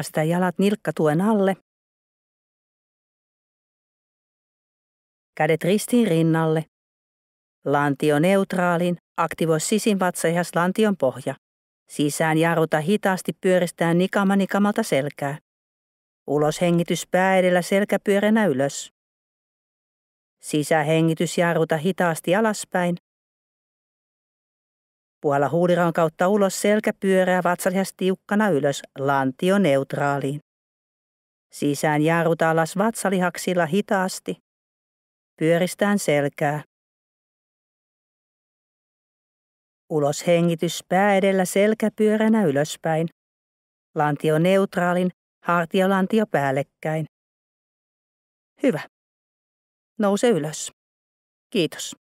Asta jalat nilkkatuen alle. Kädet ristiin rinnalle. Lantio neutraalin, aktivoi ja lantion pohja. Sisään jarruta hitaasti pyöristään nikama nikamalta selkää. Ulos hengitys pää edellä selkäpyöränä ylös. Sisähengitys jarruta hitaasti alaspäin. Puhala huuliraon kautta ulos selkäpyörää vatsalihas tiukkana ylös neutraaliin. Sisään jarruta alas vatsalihaksilla hitaasti. Pyöristään selkää. Ulos hengitys pää edellä selkäpyöränä ylöspäin. Lantio neutraalin, hartiolantio päällekkäin. Hyvä. Nouse ylös. Kiitos.